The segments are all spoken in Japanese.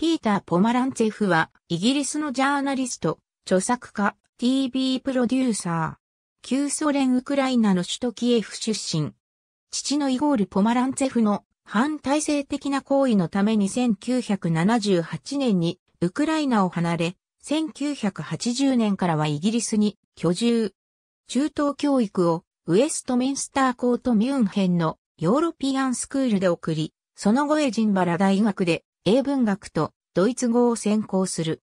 ピーター・ポマランツェフは、イギリスのジャーナリスト、著作家、TV プロデューサー。旧ソ連ウクライナの首都キエフ出身。父のイゴール・ポマランツェフの反体制的な行為のために1978年にウクライナを離れ、1980年からはイギリスに居住。中等教育をウェストミンスター校とミュンヘンのヨーロピアンスクールで送り、その後エジンバラ大学で英文学とドイツ語を専攻する。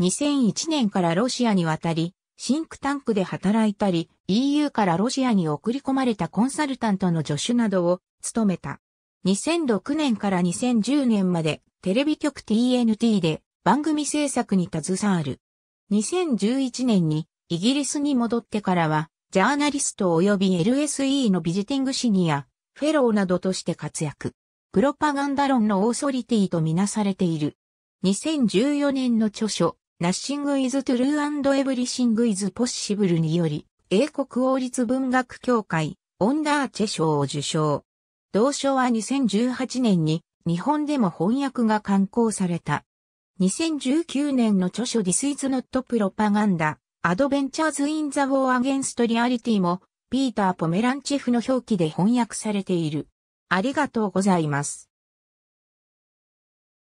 2001年からロシアに渡り、シンクタンクで働いたり、EU からロシアに送り込まれたコンサルタントの助手などを務めた。2006年から2010年までテレビ局 TNT で番組制作に携わる。2011年にイギリスに戻ってからは、ジャーナリスト及び LSE のビジティングシニア、フェローなどとして活躍。プロパガンダ論のオーソリティとみなされている。2014年の著書、n ッシ h i n g is True and Everything is Possible により、英国王立文学協会、オンダーチェ賞を受賞。同賞は2018年に日本でも翻訳が刊行された。2019年の著書 This is not Propaganda, Adventures in the War Against Reality も、ピーター・ポメランチェフの表記で翻訳されている。ありがとうございます。